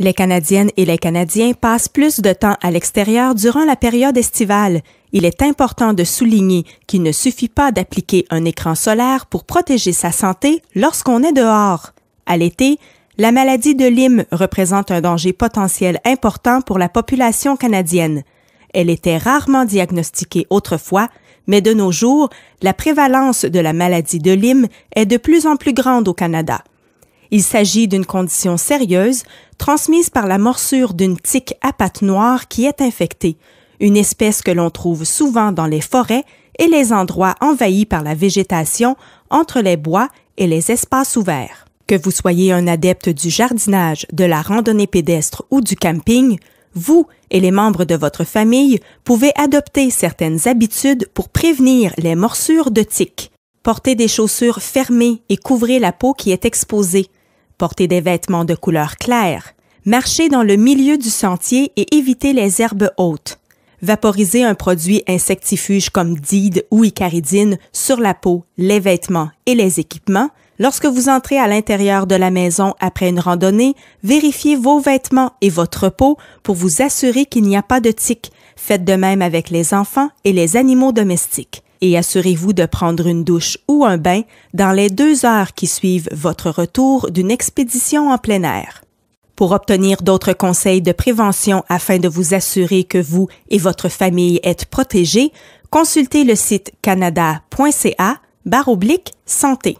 Les Canadiennes et les Canadiens passent plus de temps à l'extérieur durant la période estivale. Il est important de souligner qu'il ne suffit pas d'appliquer un écran solaire pour protéger sa santé lorsqu'on est dehors. À l'été, la maladie de Lyme représente un danger potentiel important pour la population canadienne. Elle était rarement diagnostiquée autrefois, mais de nos jours, la prévalence de la maladie de Lyme est de plus en plus grande au Canada. Il s'agit d'une condition sérieuse transmise par la morsure d'une tique à pattes noires qui est infectée, une espèce que l'on trouve souvent dans les forêts et les endroits envahis par la végétation entre les bois et les espaces ouverts. Que vous soyez un adepte du jardinage, de la randonnée pédestre ou du camping, vous et les membres de votre famille pouvez adopter certaines habitudes pour prévenir les morsures de tiques. Portez des chaussures fermées et couvrez la peau qui est exposée porter des vêtements de couleur claire, Marchez dans le milieu du sentier et éviter les herbes hautes, vaporiser un produit insectifuge comme dide ou icaridine sur la peau, les vêtements et les équipements, Lorsque vous entrez à l'intérieur de la maison après une randonnée, vérifiez vos vêtements et votre peau pour vous assurer qu'il n'y a pas de tiques. Faites de même avec les enfants et les animaux domestiques et assurez-vous de prendre une douche ou un bain dans les deux heures qui suivent votre retour d'une expédition en plein air. Pour obtenir d'autres conseils de prévention afin de vous assurer que vous et votre famille êtes protégés, consultez le site canada.ca santé.